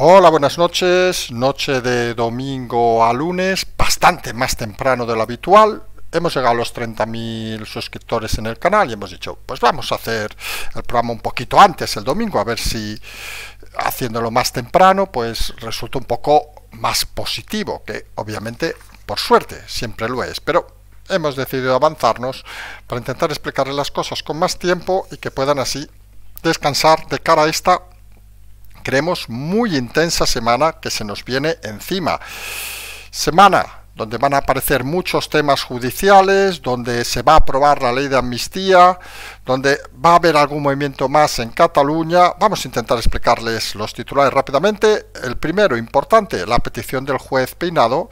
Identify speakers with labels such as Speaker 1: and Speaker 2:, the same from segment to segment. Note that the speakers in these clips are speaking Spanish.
Speaker 1: Hola, buenas noches. Noche de domingo a lunes, bastante más temprano de lo habitual. Hemos llegado a los 30.000 suscriptores en el canal y hemos dicho, pues vamos a hacer el programa un poquito antes el domingo, a ver si haciéndolo más temprano, pues resulta un poco más positivo, que obviamente, por suerte, siempre lo es, pero hemos decidido avanzarnos para intentar explicarles las cosas con más tiempo y que puedan así descansar de cara a esta creemos, muy intensa semana que se nos viene encima. Semana donde van a aparecer muchos temas judiciales, donde se va a aprobar la ley de amnistía, donde va a haber algún movimiento más en Cataluña. Vamos a intentar explicarles los titulares rápidamente. El primero, importante, la petición del juez Peinado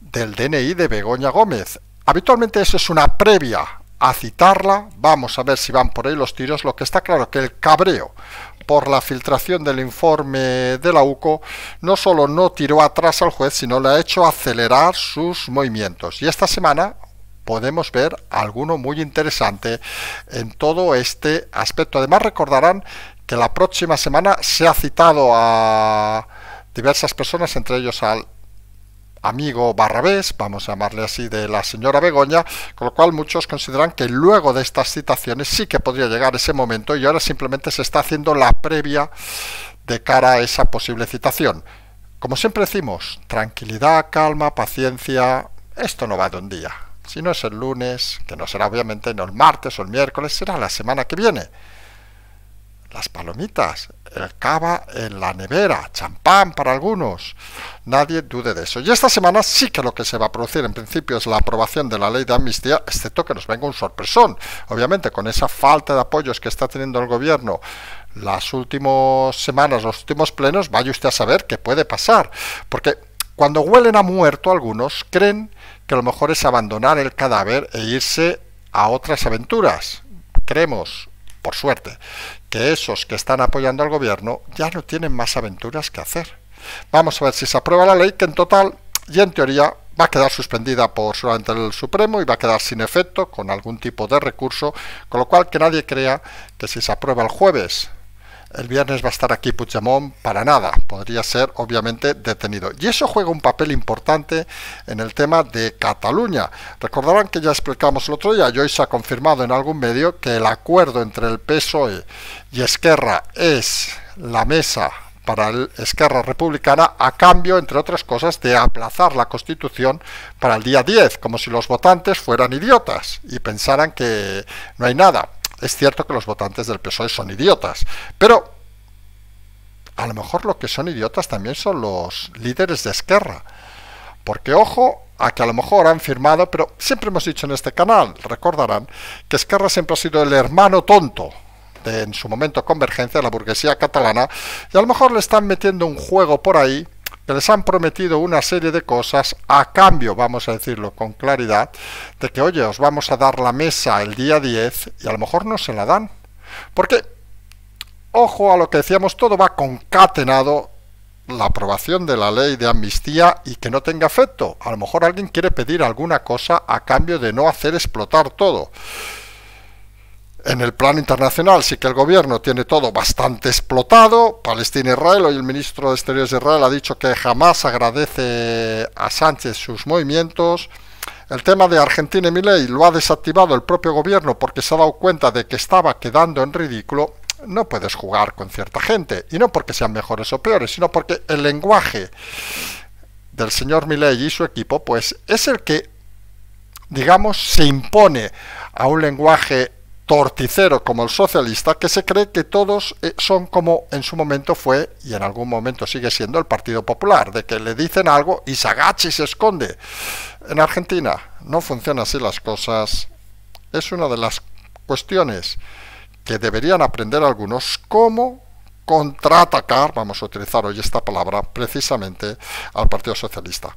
Speaker 1: del DNI de Begoña Gómez. Habitualmente eso es una previa a citarla. Vamos a ver si van por ahí los tiros. Lo que está claro que el cabreo por la filtración del informe de la UCO, no solo no tiró atrás al juez, sino le ha hecho acelerar sus movimientos. Y esta semana, podemos ver alguno muy interesante en todo este aspecto. Además recordarán que la próxima semana se ha citado a diversas personas, entre ellos al amigo barrabés, vamos a llamarle así, de la señora Begoña, con lo cual muchos consideran que luego de estas citaciones sí que podría llegar ese momento y ahora simplemente se está haciendo la previa de cara a esa posible citación. Como siempre decimos, tranquilidad, calma, paciencia, esto no va de un día. Si no es el lunes, que no será obviamente no el martes o el miércoles, será la semana que viene. Las palomitas, eh, cava en la nevera, champán para algunos. Nadie dude de eso. Y esta semana sí que lo que se va a producir en principio es la aprobación de la ley de amnistía, excepto que nos venga un sorpresón. Obviamente, con esa falta de apoyos que está teniendo el gobierno las últimas semanas, los últimos plenos, vaya usted a saber qué puede pasar. Porque cuando huelen a muerto algunos, creen que lo mejor es abandonar el cadáver e irse a otras aventuras. Creemos, por suerte, que esos que están apoyando al gobierno ya no tienen más aventuras que hacer. Vamos a ver si se aprueba la ley, que en total y en teoría va a quedar suspendida por solamente el Supremo y va a quedar sin efecto con algún tipo de recurso, con lo cual que nadie crea que si se aprueba el jueves el viernes va a estar aquí Puigdemont para nada, podría ser obviamente detenido. Y eso juega un papel importante en el tema de Cataluña. Recordarán que ya explicamos el otro día, y hoy se ha confirmado en algún medio que el acuerdo entre el PSOE y Esquerra es la mesa para el Esquerra Republicana a cambio, entre otras cosas, de aplazar la Constitución para el día 10, como si los votantes fueran idiotas y pensaran que no hay nada. Es cierto que los votantes del PSOE son idiotas, pero a lo mejor lo que son idiotas también son los líderes de Esquerra. Porque ojo a que a lo mejor han firmado, pero siempre hemos dicho en este canal, recordarán, que Esquerra siempre ha sido el hermano tonto de en su momento convergencia de la burguesía catalana, y a lo mejor le están metiendo un juego por ahí les han prometido una serie de cosas a cambio, vamos a decirlo con claridad, de que, oye, os vamos a dar la mesa el día 10 y a lo mejor no se la dan. Porque, ojo a lo que decíamos, todo va concatenado la aprobación de la ley de amnistía y que no tenga efecto. A lo mejor alguien quiere pedir alguna cosa a cambio de no hacer explotar todo. En el plano internacional sí que el gobierno tiene todo bastante explotado. Palestina Israel, hoy el ministro de Exteriores de Israel ha dicho que jamás agradece a Sánchez sus movimientos. El tema de Argentina y Milei lo ha desactivado el propio gobierno porque se ha dado cuenta de que estaba quedando en ridículo. No puedes jugar con cierta gente, y no porque sean mejores o peores, sino porque el lenguaje del señor Milei y su equipo, pues es el que, digamos, se impone a un lenguaje torticero como el socialista que se cree que todos eh, son como en su momento fue y en algún momento sigue siendo el Partido Popular, de que le dicen algo y se agacha y se esconde. En Argentina no funcionan así las cosas. Es una de las cuestiones que deberían aprender algunos cómo contraatacar, vamos a utilizar hoy esta palabra, precisamente al Partido Socialista.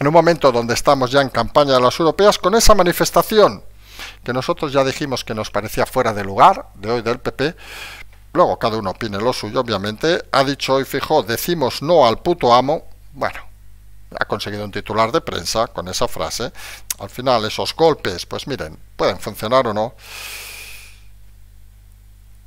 Speaker 1: En un momento donde estamos ya en campaña de las europeas, con esa manifestación que nosotros ya dijimos que nos parecía fuera de lugar, de hoy del PP, luego cada uno opine lo suyo, obviamente, ha dicho hoy fijo, decimos no al puto amo, bueno, ha conseguido un titular de prensa con esa frase, al final esos golpes, pues miren, pueden funcionar o no,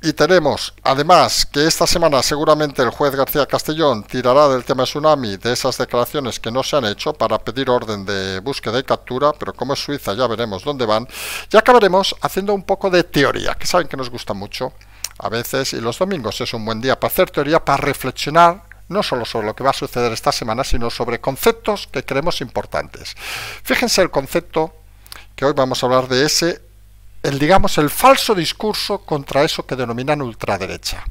Speaker 1: y tenemos, además, que esta semana seguramente el juez García Castellón tirará del tema tsunami de esas declaraciones que no se han hecho para pedir orden de búsqueda y captura, pero como es Suiza ya veremos dónde van. Y acabaremos haciendo un poco de teoría, que saben que nos gusta mucho a veces, y los domingos es un buen día para hacer teoría, para reflexionar no solo sobre lo que va a suceder esta semana, sino sobre conceptos que creemos importantes. Fíjense el concepto que hoy vamos a hablar de ese el, digamos, el falso discurso contra eso que denominan ultraderecha.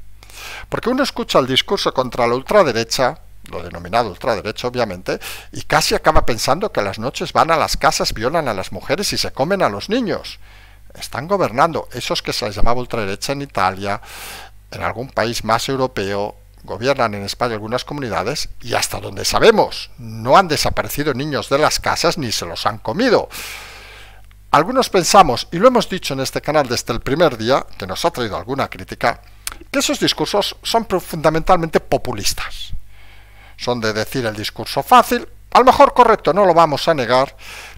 Speaker 1: Porque uno escucha el discurso contra la ultraderecha, lo denominado ultraderecha obviamente, y casi acaba pensando que las noches van a las casas, violan a las mujeres y se comen a los niños. Están gobernando esos que se les llamaba ultraderecha en Italia, en algún país más europeo, gobiernan en España algunas comunidades y hasta donde sabemos no han desaparecido niños de las casas ni se los han comido. Algunos pensamos, y lo hemos dicho en este canal desde el primer día, que nos ha traído alguna crítica, que esos discursos son fundamentalmente populistas. Son de decir el discurso fácil, a lo mejor correcto, no lo vamos a negar,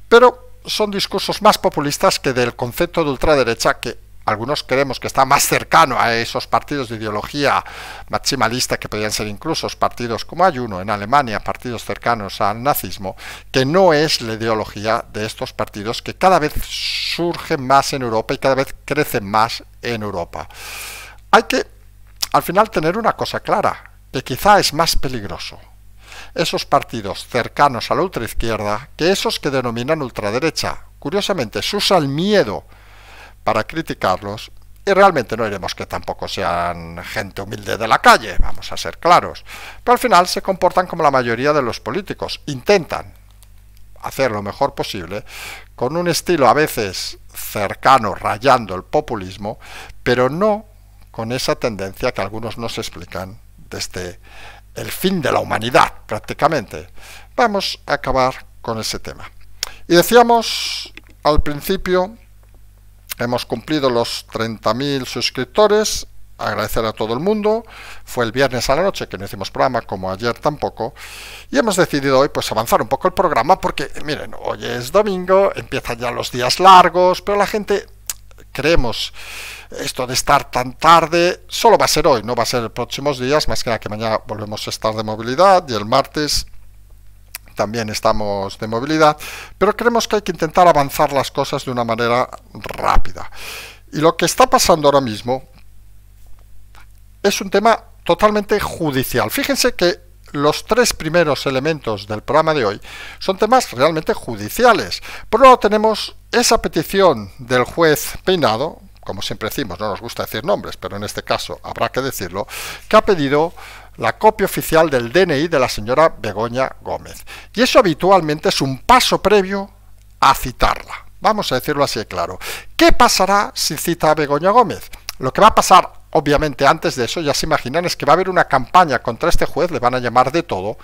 Speaker 1: pero son discursos más populistas que del concepto de ultraderecha que algunos creemos que está más cercano a esos partidos de ideología maximalista que podrían ser incluso partidos como hay uno en Alemania, partidos cercanos al nazismo, que no es la ideología de estos partidos que cada vez surgen más en Europa y cada vez crecen más en Europa. Hay que, al final, tener una cosa clara, que quizá es más peligroso esos partidos cercanos a la ultraizquierda que esos que denominan ultraderecha. Curiosamente, se usa el miedo para criticarlos y realmente no iremos que tampoco sean gente humilde de la calle, vamos a ser claros. Pero al final se comportan como la mayoría de los políticos, intentan hacer lo mejor posible, con un estilo a veces cercano, rayando el populismo, pero no con esa tendencia que algunos nos explican desde el fin de la humanidad, prácticamente. Vamos a acabar con ese tema. Y decíamos al principio Hemos cumplido los 30.000 suscriptores. Agradecer a todo el mundo. Fue el viernes a la noche que no hicimos programa, como ayer tampoco. Y hemos decidido hoy pues avanzar un poco el programa porque, miren, hoy es domingo, empiezan ya los días largos, pero la gente creemos esto de estar tan tarde solo va a ser hoy, no va a ser los próximos días, más que nada que mañana volvemos a estar de movilidad y el martes también estamos de movilidad, pero creemos que hay que intentar avanzar las cosas de una manera rápida. Y lo que está pasando ahora mismo es un tema totalmente judicial. Fíjense que los tres primeros elementos del programa de hoy son temas realmente judiciales. Por un lado tenemos esa petición del juez Peinado, como siempre decimos, no nos gusta decir nombres, pero en este caso habrá que decirlo, que ha pedido la copia oficial del DNI de la señora Begoña Gómez. Y eso habitualmente es un paso previo a citarla. Vamos a decirlo así de claro. ¿Qué pasará si cita a Begoña Gómez? Lo que va a pasar, obviamente, antes de eso, ya se imaginan, es que va a haber una campaña contra este juez, le van a llamar de todo.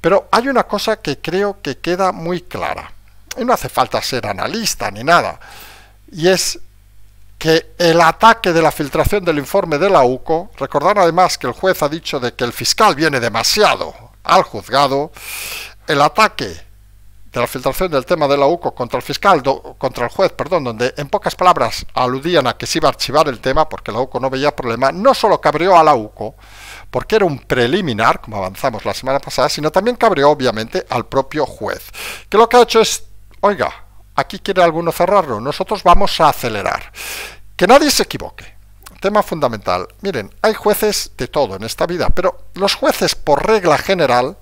Speaker 1: Pero hay una cosa que creo que queda muy clara. Y no hace falta ser analista ni nada. Y es que el ataque de la filtración del informe de la UCO, recordar además que el juez ha dicho de que el fiscal viene demasiado al juzgado, el ataque de la filtración del tema de la UCO contra el fiscal, contra el juez, perdón, donde en pocas palabras aludían a que se iba a archivar el tema porque la UCO no veía problema, no solo cabreó a la UCO, porque era un preliminar, como avanzamos la semana pasada, sino también cabreó obviamente al propio juez, que lo que ha hecho es, oiga, aquí quiere alguno cerrarlo, nosotros vamos a acelerar. Que nadie se equivoque. Tema fundamental. Miren, hay jueces de todo en esta vida, pero los jueces por regla general,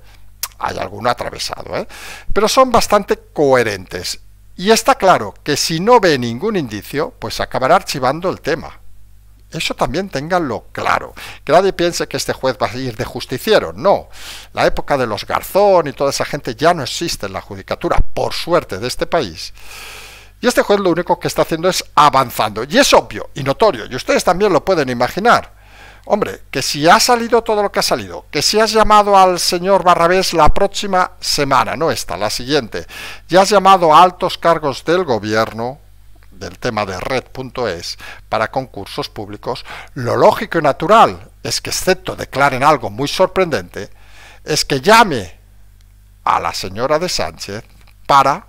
Speaker 1: hay alguno atravesado, ¿eh? pero son bastante coherentes. Y está claro que si no ve ningún indicio, pues acabará archivando el tema. Eso también tenganlo claro. Que nadie piense que este juez va a ir de justiciero. No. La época de los Garzón y toda esa gente ya no existe en la judicatura, por suerte, de este país. Y este juez lo único que está haciendo es avanzando. Y es obvio y notorio. Y ustedes también lo pueden imaginar. Hombre, que si ha salido todo lo que ha salido, que si has llamado al señor Barrabés la próxima semana, no esta, la siguiente, y has llamado a altos cargos del gobierno, del tema de red.es para concursos públicos, lo lógico y natural es que, excepto declaren algo muy sorprendente, es que llame a la señora de Sánchez para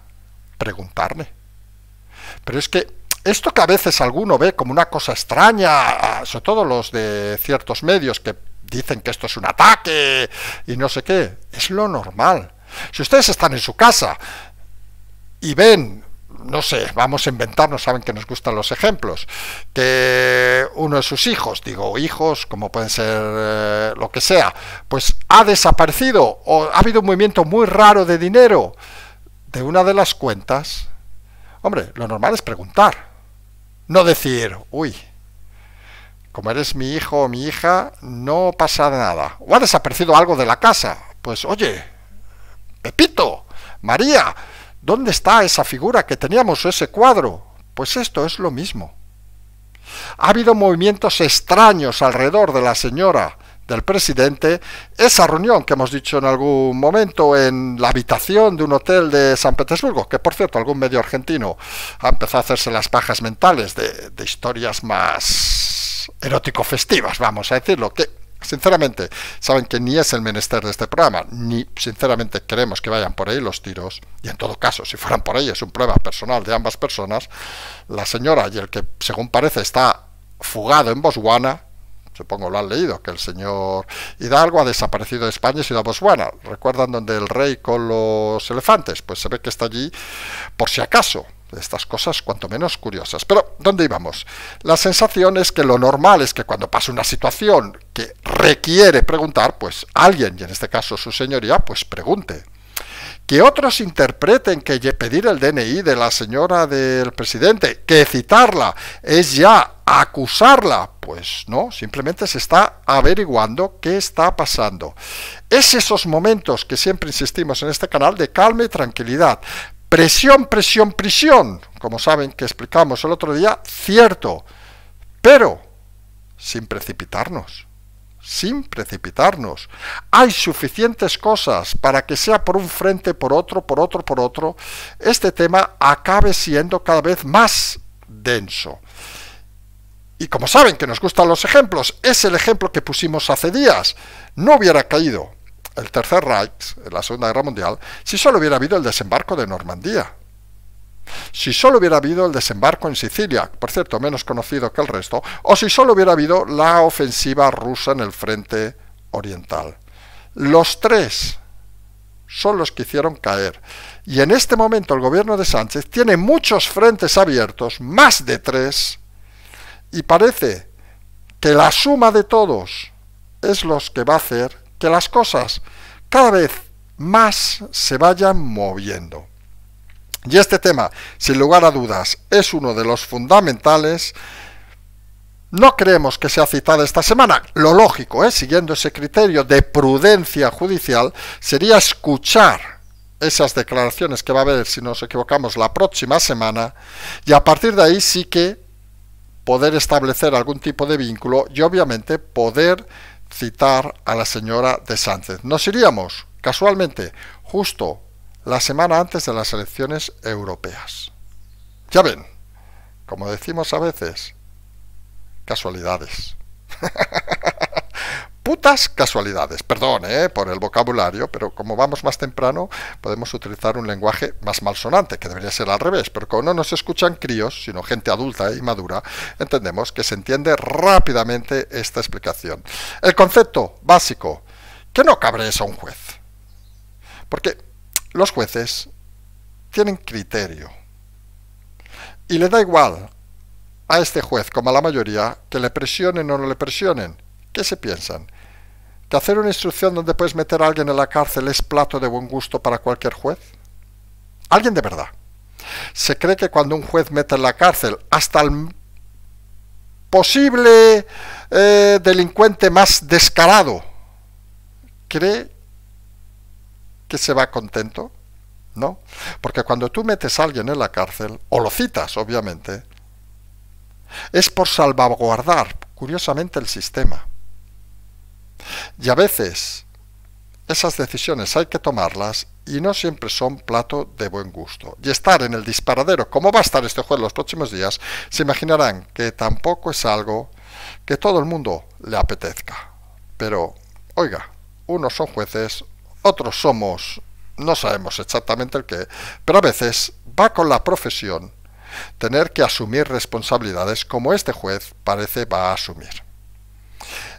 Speaker 1: preguntarme. Pero es que esto que a veces alguno ve como una cosa extraña, sobre todo los de ciertos medios que dicen que esto es un ataque y no sé qué, es lo normal. Si ustedes están en su casa y ven no sé, vamos a inventarnos, saben que nos gustan los ejemplos, que uno de sus hijos, digo hijos, como pueden ser eh, lo que sea, pues ha desaparecido o ha habido un movimiento muy raro de dinero de una de las cuentas, hombre, lo normal es preguntar, no decir, uy, como eres mi hijo o mi hija, no pasa nada. O ha desaparecido algo de la casa, pues oye, Pepito, María, ¿Dónde está esa figura que teníamos, ese cuadro? Pues esto es lo mismo. Ha habido movimientos extraños alrededor de la señora del presidente, esa reunión que hemos dicho en algún momento en la habitación de un hotel de San Petersburgo, que por cierto algún medio argentino ha empezado a hacerse las pajas mentales de, de historias más erótico-festivas, vamos a decirlo, que Sinceramente, saben que ni es el menester de este programa, ni sinceramente queremos que vayan por ahí los tiros, y en todo caso, si fueran por ahí, es un prueba personal de ambas personas, la señora y el que, según parece, está fugado en Botswana, supongo lo han leído, que el señor Hidalgo ha desaparecido de España y se ido a Botswana. ¿Recuerdan donde el rey con los elefantes? Pues se ve que está allí por si acaso estas cosas cuanto menos curiosas. Pero, ¿dónde íbamos? La sensación es que lo normal es que cuando pasa una situación que requiere preguntar, pues alguien, y en este caso su señoría, pues pregunte. Que otros interpreten que pedir el DNI de la señora del presidente, que citarla, es ya acusarla. Pues no, simplemente se está averiguando qué está pasando. Es esos momentos que siempre insistimos en este canal de calma y tranquilidad Presión, presión, prisión, como saben que explicamos el otro día, cierto, pero sin precipitarnos, sin precipitarnos. Hay suficientes cosas para que sea por un frente, por otro, por otro, por otro, este tema acabe siendo cada vez más denso. Y como saben que nos gustan los ejemplos, es el ejemplo que pusimos hace días. No hubiera caído el Tercer Reich, en la Segunda Guerra Mundial, si solo hubiera habido el desembarco de Normandía. Si solo hubiera habido el desembarco en Sicilia, por cierto, menos conocido que el resto, o si solo hubiera habido la ofensiva rusa en el frente oriental. Los tres son los que hicieron caer. Y en este momento el gobierno de Sánchez tiene muchos frentes abiertos, más de tres, y parece que la suma de todos es los que va a hacer que las cosas cada vez más se vayan moviendo. Y este tema, sin lugar a dudas, es uno de los fundamentales. No creemos que sea citada esta semana. Lo lógico, es ¿eh? siguiendo ese criterio de prudencia judicial, sería escuchar esas declaraciones que va a haber, si nos equivocamos, la próxima semana, y a partir de ahí sí que poder establecer algún tipo de vínculo y obviamente poder citar a la señora de Sánchez. Nos iríamos, casualmente, justo la semana antes de las elecciones europeas. Ya ven, como decimos a veces, casualidades. putas casualidades. Perdón eh, por el vocabulario, pero como vamos más temprano, podemos utilizar un lenguaje más malsonante, que debería ser al revés, pero como no nos escuchan críos, sino gente adulta y madura, entendemos que se entiende rápidamente esta explicación. El concepto básico, que no eso a un juez. Porque los jueces tienen criterio. Y le da igual a este juez, como a la mayoría, que le presionen o no le presionen ¿Qué se piensan? ¿Que hacer una instrucción donde puedes meter a alguien en la cárcel es plato de buen gusto para cualquier juez? Alguien de verdad. Se cree que cuando un juez mete en la cárcel hasta el posible eh, delincuente más descarado, cree que se va contento, ¿no? Porque cuando tú metes a alguien en la cárcel, o lo citas, obviamente, es por salvaguardar, curiosamente, el sistema. Y a veces esas decisiones hay que tomarlas y no siempre son plato de buen gusto. Y estar en el disparadero, como va a estar este juez los próximos días, se imaginarán que tampoco es algo que todo el mundo le apetezca. Pero, oiga, unos son jueces, otros somos, no sabemos exactamente el qué, pero a veces va con la profesión tener que asumir responsabilidades como este juez parece va a asumir.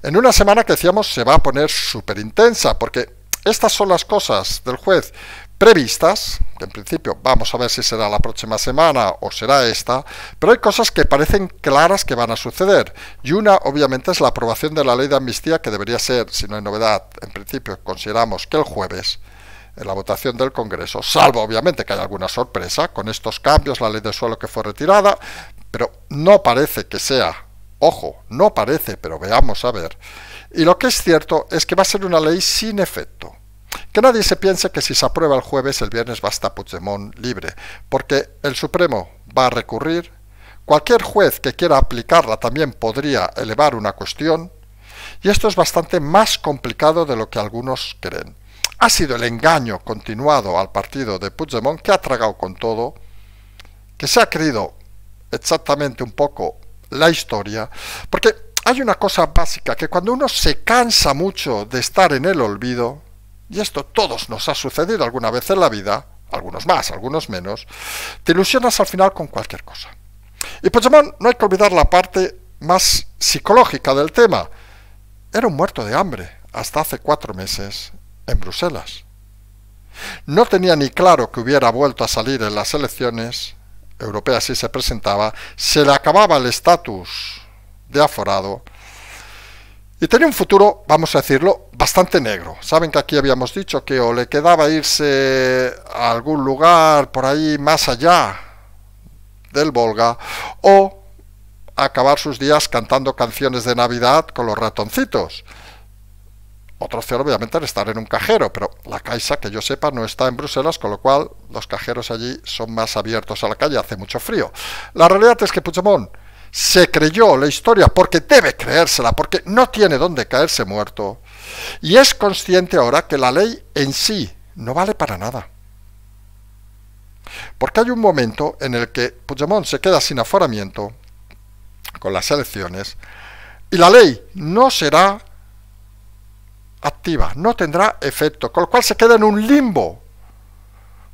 Speaker 1: En una semana que decíamos se va a poner súper intensa, porque estas son las cosas del juez previstas, que en principio vamos a ver si será la próxima semana o será esta, pero hay cosas que parecen claras que van a suceder. Y una, obviamente, es la aprobación de la ley de amnistía, que debería ser, si no hay novedad, en principio consideramos que el jueves, en la votación del Congreso, salvo obviamente que haya alguna sorpresa con estos cambios, la ley de suelo que fue retirada, pero no parece que sea Ojo, no parece, pero veamos a ver. Y lo que es cierto es que va a ser una ley sin efecto. Que nadie se piense que si se aprueba el jueves, el viernes va a estar Puigdemont libre, porque el Supremo va a recurrir, cualquier juez que quiera aplicarla también podría elevar una cuestión, y esto es bastante más complicado de lo que algunos creen. Ha sido el engaño continuado al partido de Puigdemont que ha tragado con todo, que se ha creído exactamente un poco la historia, porque hay una cosa básica, que cuando uno se cansa mucho de estar en el olvido, y esto todos nos ha sucedido alguna vez en la vida, algunos más, algunos menos, te ilusionas al final con cualquier cosa. Y Pochamón, no hay que olvidar la parte más psicológica del tema. Era un muerto de hambre hasta hace cuatro meses en Bruselas. No tenía ni claro que hubiera vuelto a salir en las elecciones Europea si se presentaba, se le acababa el estatus de aforado y tenía un futuro, vamos a decirlo, bastante negro. Saben que aquí habíamos dicho que o le quedaba irse a algún lugar por ahí más allá del Volga o acabar sus días cantando canciones de Navidad con los ratoncitos. Otro cero obviamente al estar en un cajero, pero la Caixa, que yo sepa, no está en Bruselas, con lo cual los cajeros allí son más abiertos a la calle, hace mucho frío. La realidad es que Puigdemont se creyó la historia porque debe creérsela, porque no tiene dónde caerse muerto. Y es consciente ahora que la ley en sí no vale para nada. Porque hay un momento en el que Puigdemont se queda sin aforamiento con las elecciones y la ley no será activa, no tendrá efecto, con lo cual se queda en un limbo.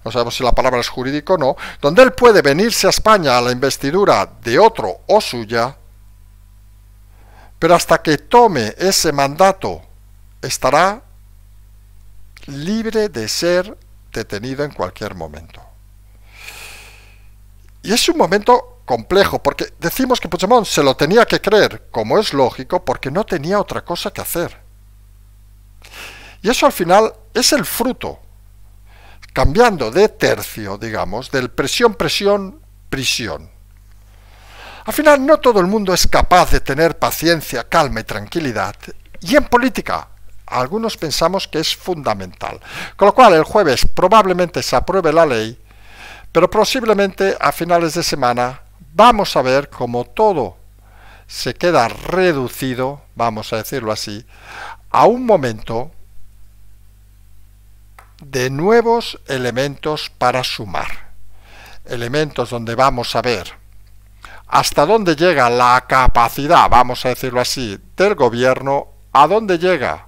Speaker 1: No sabemos si la palabra es jurídico o no, donde él puede venirse a España a la investidura de otro o suya, pero hasta que tome ese mandato estará libre de ser detenido en cualquier momento. Y es un momento complejo, porque decimos que Puigdemont se lo tenía que creer, como es lógico, porque no tenía otra cosa que hacer. Y eso al final es el fruto, cambiando de tercio, digamos, del presión-presión, prisión. Al final no todo el mundo es capaz de tener paciencia, calma y tranquilidad. Y en política, algunos pensamos que es fundamental. Con lo cual el jueves probablemente se apruebe la ley, pero posiblemente a finales de semana vamos a ver cómo todo se queda reducido, vamos a decirlo así, a un momento de nuevos elementos para sumar. Elementos donde vamos a ver hasta dónde llega la capacidad, vamos a decirlo así, del gobierno, a dónde llega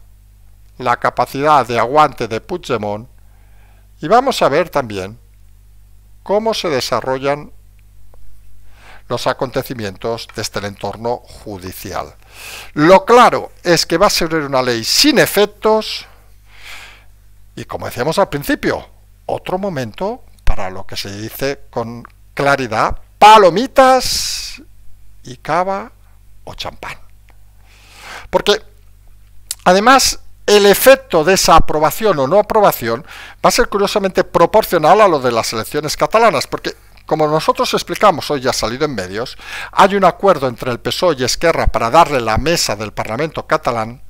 Speaker 1: la capacidad de aguante de Puigdemont y vamos a ver también cómo se desarrollan los acontecimientos desde el este entorno judicial. Lo claro es que va a ser una ley sin efectos y como decíamos al principio, otro momento para lo que se dice con claridad, palomitas y cava o champán. Porque además el efecto de esa aprobación o no aprobación va a ser curiosamente proporcional a lo de las elecciones catalanas, porque como nosotros explicamos hoy ya salido en medios, hay un acuerdo entre el PSOE y Esquerra para darle la mesa del Parlamento catalán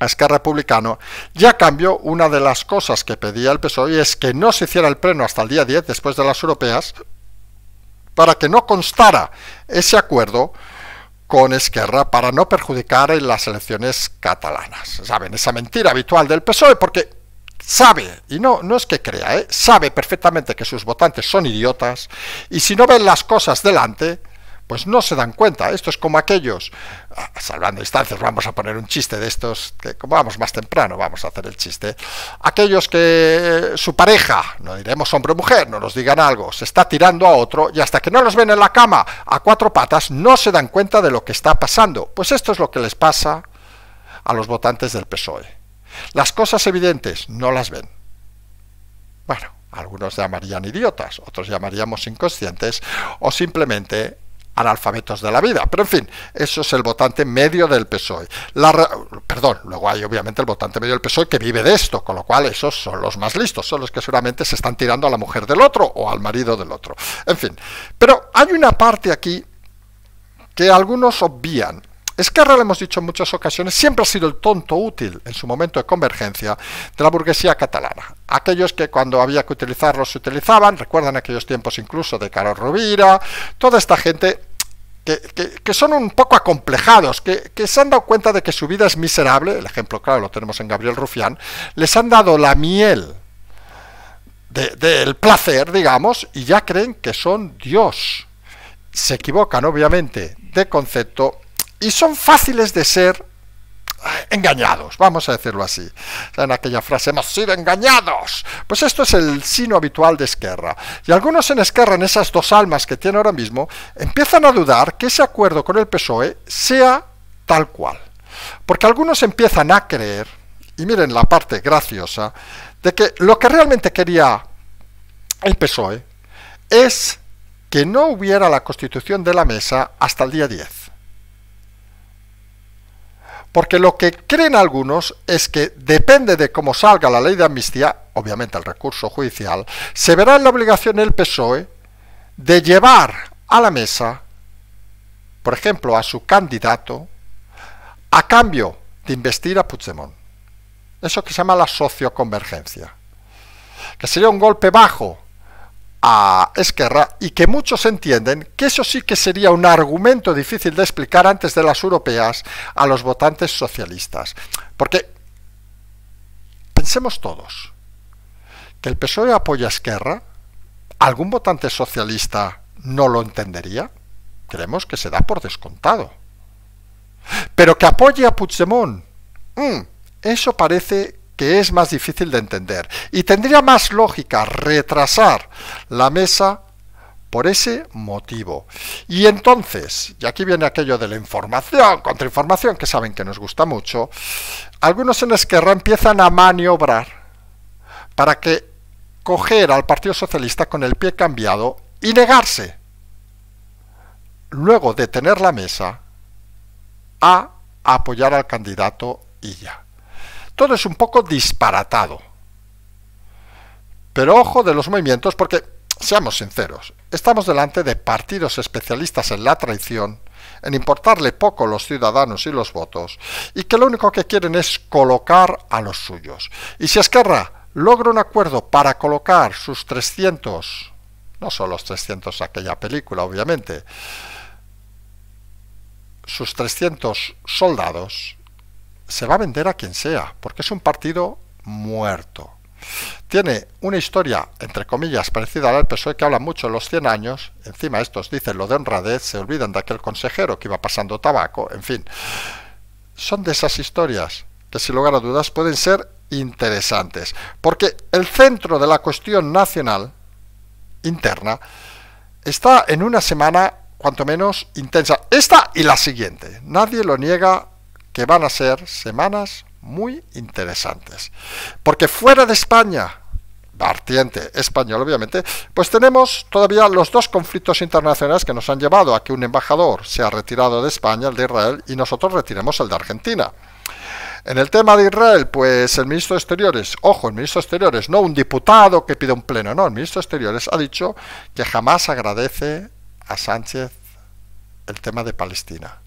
Speaker 1: a Esquerra Republicano, ya cambió una de las cosas que pedía el PSOE, es que no se hiciera el pleno hasta el día 10, después de las europeas, para que no constara ese acuerdo con Esquerra para no perjudicar en las elecciones catalanas. ¿Saben? Esa mentira habitual del PSOE, porque sabe, y no, no es que crea, ¿eh? sabe perfectamente que sus votantes son idiotas, y si no ven las cosas delante, pues no se dan cuenta. Esto es como aquellos, ah, salvando distancias, vamos a poner un chiste de estos, que como vamos más temprano, vamos a hacer el chiste. Aquellos que eh, su pareja, no diremos hombre o mujer, no nos digan algo, se está tirando a otro y hasta que no los ven en la cama a cuatro patas, no se dan cuenta de lo que está pasando. Pues esto es lo que les pasa a los votantes del PSOE. Las cosas evidentes no las ven. Bueno, algunos llamarían idiotas, otros llamaríamos inconscientes o simplemente analfabetos de la vida. Pero en fin, eso es el votante medio del PSOE. La, perdón, luego hay obviamente el votante medio del PSOE que vive de esto, con lo cual esos son los más listos, son los que seguramente se están tirando a la mujer del otro o al marido del otro. En fin, pero hay una parte aquí que algunos obvían Esquerra, lo hemos dicho en muchas ocasiones, siempre ha sido el tonto útil en su momento de convergencia de la burguesía catalana. Aquellos que cuando había que utilizarlos se utilizaban, recuerdan aquellos tiempos incluso de Carlos Rovira, toda esta gente que, son un poco acomplejados, que, se han dado cuenta de que su vida es miserable, el ejemplo claro lo tenemos en Gabriel Rufián, les han dado la miel del placer, digamos, y ya creen que son Dios. Se equivocan, obviamente, de concepto y son fáciles de ser eh, engañados, vamos a decirlo así. En aquella frase, hemos sido engañados. Pues esto es el sino habitual de Esquerra. Y algunos en Esquerra, en esas dos almas que tiene ahora mismo, empiezan a dudar que ese acuerdo con el PSOE sea tal cual. Porque algunos empiezan a creer, y miren la parte graciosa, de que lo que realmente quería el PSOE es que no hubiera la constitución de la mesa hasta el día 10 porque lo que creen algunos es que depende de cómo salga la ley de amnistía, obviamente el recurso judicial, se verá en la obligación el PSOE de llevar a la mesa, por ejemplo, a su candidato, a cambio de investir a Puigdemont. Eso que se llama la socioconvergencia, que sería un golpe bajo a Esquerra y que muchos entienden que eso sí que sería un argumento difícil de explicar antes de las europeas a los votantes socialistas. Porque pensemos todos que el PSOE apoya a Esquerra, ¿algún votante socialista no lo entendería? Creemos que se da por descontado. Pero que apoye a Puigdemont, mm, eso parece que es más difícil de entender. Y tendría más lógica retrasar la mesa por ese motivo. Y entonces, y aquí viene aquello de la información, contrainformación, que saben que nos gusta mucho, algunos en Esquerra empiezan a maniobrar para que coger al Partido Socialista con el pie cambiado y negarse, luego de tener la mesa, a apoyar al candidato y ya. Todo es un poco disparatado. Pero ojo de los movimientos porque, seamos sinceros, estamos delante de partidos especialistas en la traición, en importarle poco los ciudadanos y los votos, y que lo único que quieren es colocar a los suyos. Y si Esquerra logra un acuerdo para colocar sus 300, no son los 300 de aquella película, obviamente, sus 300 soldados, se va a vender a quien sea, porque es un partido muerto. Tiene una historia, entre comillas, parecida a la del PSOE, que habla mucho en los 100 años. Encima estos dicen lo de honradez, se olvidan de aquel consejero que iba pasando tabaco, en fin. Son de esas historias que, sin lugar a dudas, pueden ser interesantes. Porque el centro de la cuestión nacional, interna, está en una semana, cuanto menos, intensa. Esta y la siguiente. Nadie lo niega que van a ser semanas muy interesantes. Porque fuera de España, partiente español obviamente, pues tenemos todavía los dos conflictos internacionales que nos han llevado a que un embajador se ha retirado de España, el de Israel, y nosotros retiremos el de Argentina. En el tema de Israel, pues el ministro de Exteriores, ojo, el ministro de Exteriores, no un diputado que pide un pleno, no, el ministro de Exteriores ha dicho que jamás agradece a Sánchez el tema de Palestina.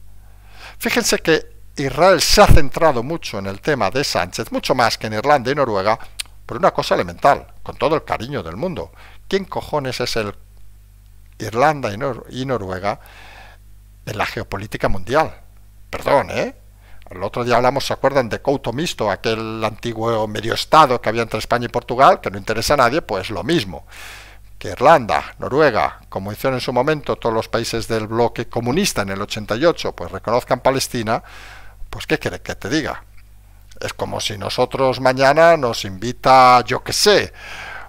Speaker 1: Fíjense que Israel se ha centrado mucho en el tema de Sánchez, mucho más que en Irlanda y Noruega, por una cosa elemental, con todo el cariño del mundo. ¿Quién cojones es el Irlanda y, Noruega en la geopolítica mundial? Perdón, ¿eh? El otro día hablamos, ¿se acuerdan de Couto Misto, aquel antiguo medio estado que había entre España y Portugal, que no interesa a nadie? Pues lo mismo. Que Irlanda, Noruega, como hicieron en su momento todos los países del bloque comunista en el 88, pues reconozcan Palestina, pues ¿qué quieres que te diga? Es como si nosotros mañana nos invita, yo qué sé,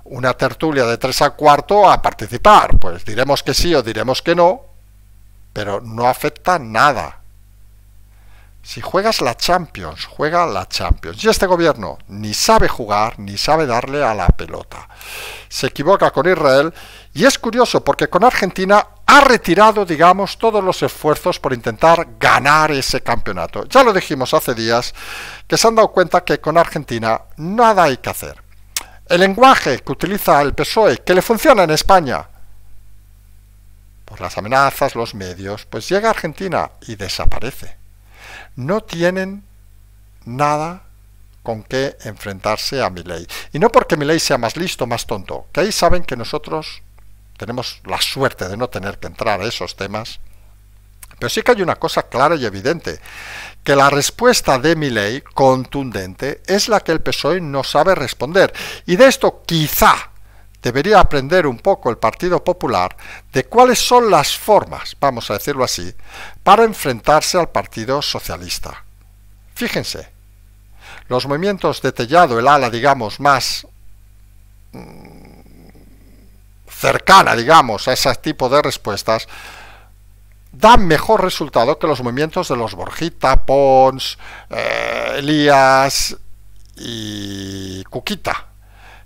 Speaker 1: una tertulia de tres a cuarto a participar. Pues diremos que sí o diremos que no, pero no afecta nada. Si juegas la Champions, juega la Champions. Y este gobierno ni sabe jugar, ni sabe darle a la pelota. Se equivoca con Israel y es curioso porque con Argentina ha retirado, digamos, todos los esfuerzos por intentar ganar ese campeonato. Ya lo dijimos hace días, que se han dado cuenta que con Argentina nada hay que hacer. El lenguaje que utiliza el PSOE, que le funciona en España, por las amenazas, los medios, pues llega a Argentina y desaparece. No tienen nada con qué enfrentarse a ley. Y no porque mi ley sea más listo, más tonto, que ahí saben que nosotros tenemos la suerte de no tener que entrar a esos temas. Pero sí que hay una cosa clara y evidente, que la respuesta de Milley, contundente, es la que el PSOE no sabe responder. Y de esto quizá debería aprender un poco el Partido Popular de cuáles son las formas, vamos a decirlo así, para enfrentarse al Partido Socialista. Fíjense, los movimientos de Tellado, el ala, digamos, más mm, cercana, digamos, a ese tipo de respuestas, dan mejor resultado que los movimientos de los Borjita, Pons, eh, Elías y Cuquita,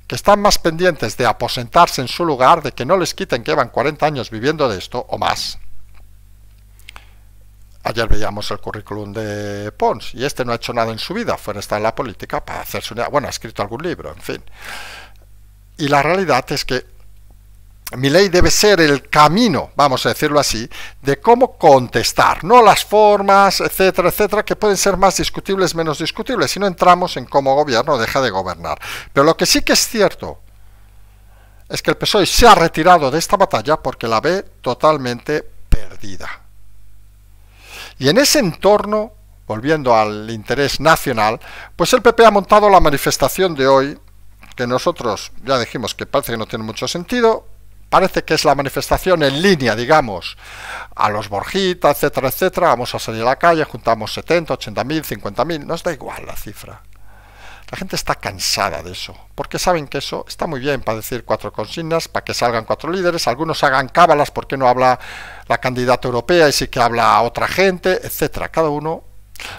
Speaker 1: que están más pendientes de aposentarse en su lugar, de que no les quiten que llevan 40 años viviendo de esto o más. Ayer veíamos el currículum de Pons y este no ha hecho nada en su vida, fuera está en la política para hacerse una... Bueno, ha escrito algún libro, en fin. Y la realidad es que mi ley debe ser el camino, vamos a decirlo así, de cómo contestar, no las formas, etcétera, etcétera, que pueden ser más discutibles, menos discutibles, si no entramos en cómo gobierno deja de gobernar. Pero lo que sí que es cierto es que el PSOE se ha retirado de esta batalla porque la ve totalmente perdida. Y en ese entorno, volviendo al interés nacional, pues el PP ha montado la manifestación de hoy, que nosotros ya dijimos que parece que no tiene mucho sentido, parece que es la manifestación en línea, digamos, a los Borjita, etcétera, etcétera, vamos a salir a la calle, juntamos 70, 80 mil, 50 mil, nos da igual la cifra. La gente está cansada de eso, porque saben que eso está muy bien para decir cuatro consignas, para que salgan cuatro líderes, algunos hagan cábalas porque no habla la candidata europea y sí que habla a otra gente, etcétera. Cada uno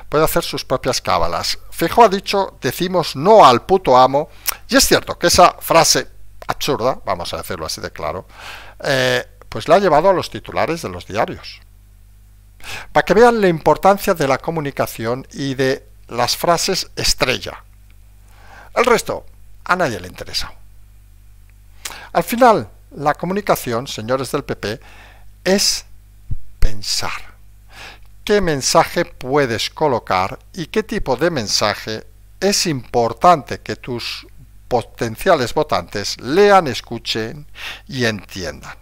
Speaker 1: puede hacer sus propias cábalas. Fijo ha dicho, decimos no al puto amo, y es cierto que esa frase absurda, vamos a hacerlo así de claro, eh, pues la ha llevado a los titulares de los diarios. Para que vean la importancia de la comunicación y de las frases estrella. El resto, a nadie le interesa. Al final, la comunicación, señores del PP, es pensar. ¿Qué mensaje puedes colocar y qué tipo de mensaje es importante que tus potenciales votantes lean, escuchen y entiendan.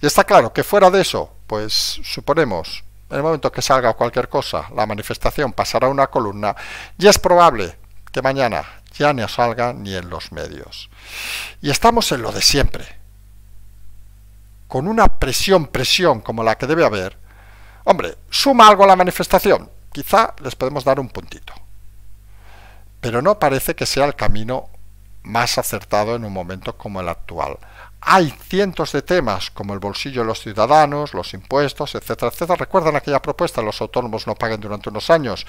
Speaker 1: Y está claro que fuera de eso, pues suponemos, en el momento que salga cualquier cosa, la manifestación pasará a una columna y es probable que mañana ya no salga ni en los medios. Y estamos en lo de siempre. Con una presión, presión como la que debe haber, hombre, suma algo a la manifestación. Quizá les podemos dar un puntito. Pero no parece que sea el camino más acertado en un momento como el actual. Hay cientos de temas como el bolsillo de los ciudadanos, los impuestos, etcétera, etcétera. ¿Recuerdan aquella propuesta? Los autónomos no paguen durante unos años,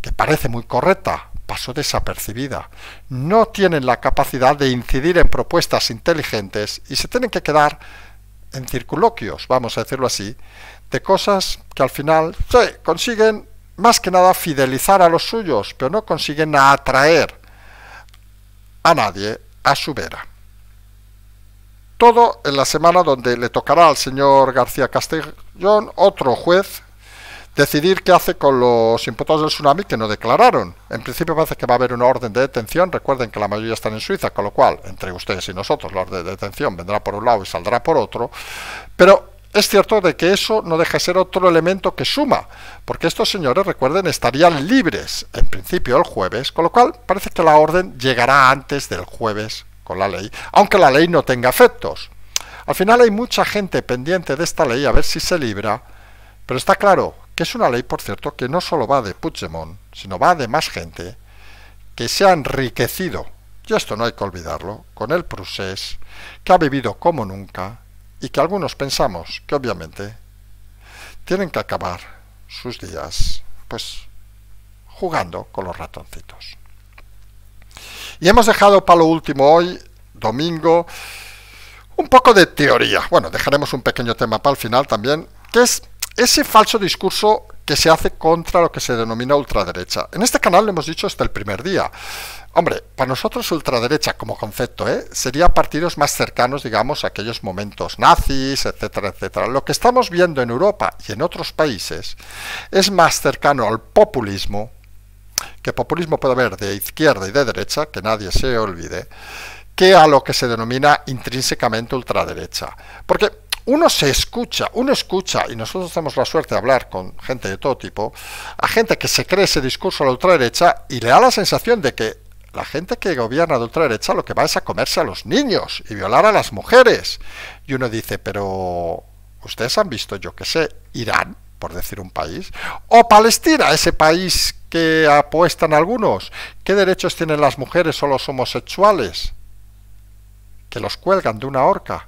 Speaker 1: que parece muy correcta, pasó desapercibida. No tienen la capacidad de incidir en propuestas inteligentes y se tienen que quedar en circuloquios, vamos a decirlo así, de cosas que al final consiguen más que nada fidelizar a los suyos, pero no consiguen atraer a nadie a su vera. Todo en la semana donde le tocará al señor García Castellón, otro juez, decidir qué hace con los imputados del tsunami que no declararon. En principio parece que va a haber una orden de detención. Recuerden que la mayoría están en Suiza, con lo cual, entre ustedes y nosotros, la orden de detención vendrá por un lado y saldrá por otro. Pero es cierto de que eso no deja ser otro elemento que suma, porque estos señores, recuerden, estarían libres en principio el jueves, con lo cual parece que la orden llegará antes del jueves con la ley, aunque la ley no tenga efectos. Al final hay mucha gente pendiente de esta ley a ver si se libra, pero está claro que es una ley, por cierto, que no solo va de Puigdemont, sino va de más gente que se ha enriquecido, y esto no hay que olvidarlo, con el procés, que ha vivido como nunca, y que algunos pensamos que obviamente tienen que acabar sus días pues jugando con los ratoncitos. Y hemos dejado para lo último hoy, domingo, un poco de teoría. Bueno, dejaremos un pequeño tema para el final también, que es ese falso discurso que se hace contra lo que se denomina ultraderecha. En este canal lo hemos dicho hasta el primer día. Hombre, para nosotros ultraderecha como concepto, ¿eh? sería partidos más cercanos, digamos, a aquellos momentos nazis, etcétera, etcétera. Lo que estamos viendo en Europa y en otros países es más cercano al populismo, que populismo puede haber de izquierda y de derecha, que nadie se olvide, que a lo que se denomina intrínsecamente ultraderecha. Porque uno se escucha, uno escucha, y nosotros tenemos la suerte de hablar con gente de todo tipo, a gente que se cree ese discurso de la ultraderecha y le da la sensación de que la gente que gobierna de ultraderecha lo que va es a comerse a los niños y violar a las mujeres. Y uno dice, pero ustedes han visto, yo que sé, Irán, por decir un país, o Palestina, ese país que apuestan algunos. ¿Qué derechos tienen las mujeres o los homosexuales? Que los cuelgan de una horca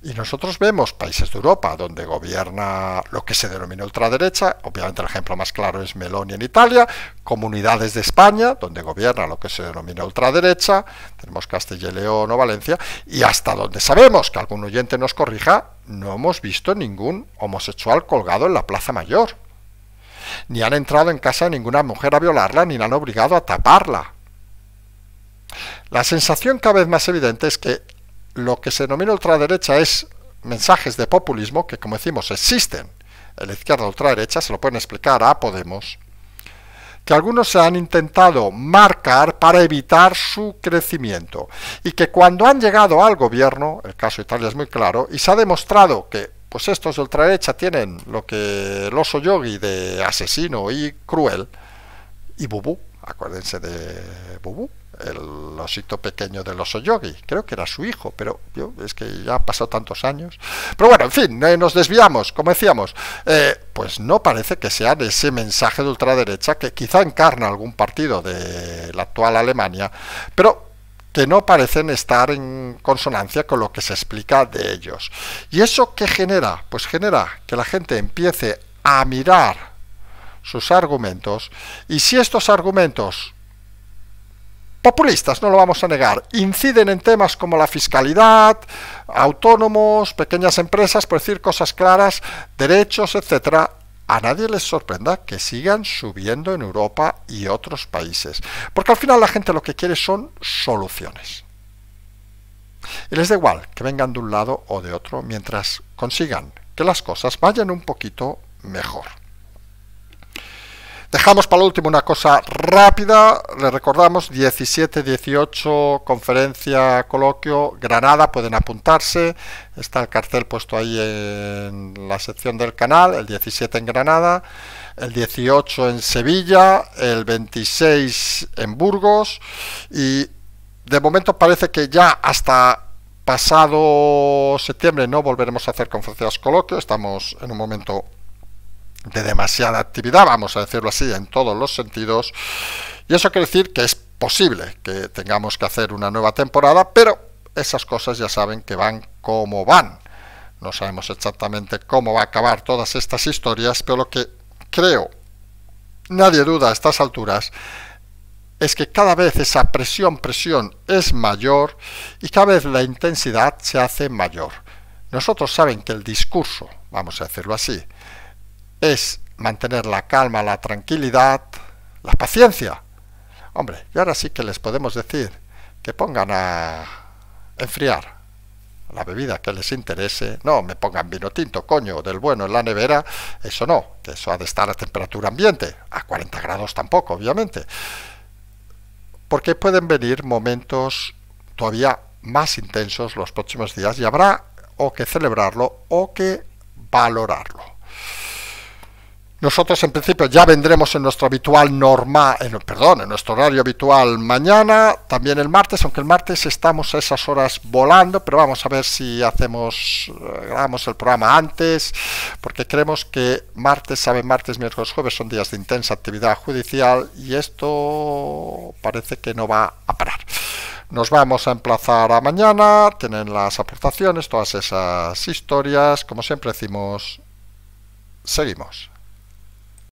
Speaker 1: y nosotros vemos países de Europa donde gobierna lo que se denomina ultraderecha, obviamente el ejemplo más claro es Meloni en Italia, comunidades de España donde gobierna lo que se denomina ultraderecha, tenemos Castilla y León o Valencia, y hasta donde sabemos que algún oyente nos corrija, no hemos visto ningún homosexual colgado en la Plaza Mayor. Ni han entrado en casa ninguna mujer a violarla, ni la han obligado a taparla. La sensación cada vez más evidente es que lo que se denomina ultraderecha es mensajes de populismo que, como decimos, existen en la izquierda ultraderecha, se lo pueden explicar a Podemos, que algunos se han intentado marcar para evitar su crecimiento y que cuando han llegado al gobierno, el caso de Italia es muy claro, y se ha demostrado que pues estos de ultraderecha tienen lo que el oso yogi de asesino y cruel, y Bubú, acuérdense de Bubú, el osito pequeño del oso yogi, Creo que era su hijo, pero yo es que ya ha pasado tantos años. Pero bueno, en fin, eh, nos desviamos, como decíamos. Eh, pues no parece que sea ese mensaje de ultraderecha que quizá encarna algún partido de la actual Alemania, pero que no parecen estar en consonancia con lo que se explica de ellos. ¿Y eso qué genera? Pues genera que la gente empiece a mirar sus argumentos y si estos argumentos populistas, no lo vamos a negar, inciden en temas como la fiscalidad, autónomos, pequeñas empresas, por decir cosas claras, derechos, etcétera. A nadie les sorprenda que sigan subiendo en Europa y otros países, porque al final la gente lo que quiere son soluciones. Y les da igual que vengan de un lado o de otro mientras consigan que las cosas vayan un poquito mejor. Dejamos para lo último una cosa rápida. Le recordamos 17, 18, conferencia, coloquio, Granada, pueden apuntarse. Está el cartel puesto ahí en la sección del canal. El 17 en Granada, el 18 en Sevilla, el 26 en Burgos. Y de momento parece que ya hasta pasado septiembre no volveremos a hacer conferencias, coloquio. Estamos en un momento de demasiada actividad, vamos a decirlo así, en todos los sentidos. Y eso quiere decir que es posible que tengamos que hacer una nueva temporada, pero esas cosas ya saben que van como van. No sabemos exactamente cómo va a acabar todas estas historias, pero lo que creo, nadie duda a estas alturas, es que cada vez esa presión, presión es mayor y cada vez la intensidad se hace mayor. Nosotros saben que el discurso, vamos a decirlo así, es mantener la calma, la tranquilidad, la paciencia. Hombre, y ahora sí que les podemos decir que pongan a enfriar la bebida que les interese. No, me pongan vino tinto, coño, del bueno en la nevera. Eso no, que eso ha de estar a temperatura ambiente. A 40 grados tampoco, obviamente. Porque pueden venir momentos todavía más intensos los próximos días y habrá o que celebrarlo o que valorarlo. Nosotros en principio ya vendremos en nuestro habitual normal, perdón, en nuestro horario habitual mañana, también el martes, aunque el martes estamos a esas horas volando, pero vamos a ver si hacemos, eh, grabamos el programa antes, porque creemos que martes, saben, martes, miércoles, jueves son días de intensa actividad judicial y esto parece que no va a parar. Nos vamos a emplazar a mañana, tienen las aportaciones, todas esas historias, como siempre decimos, seguimos.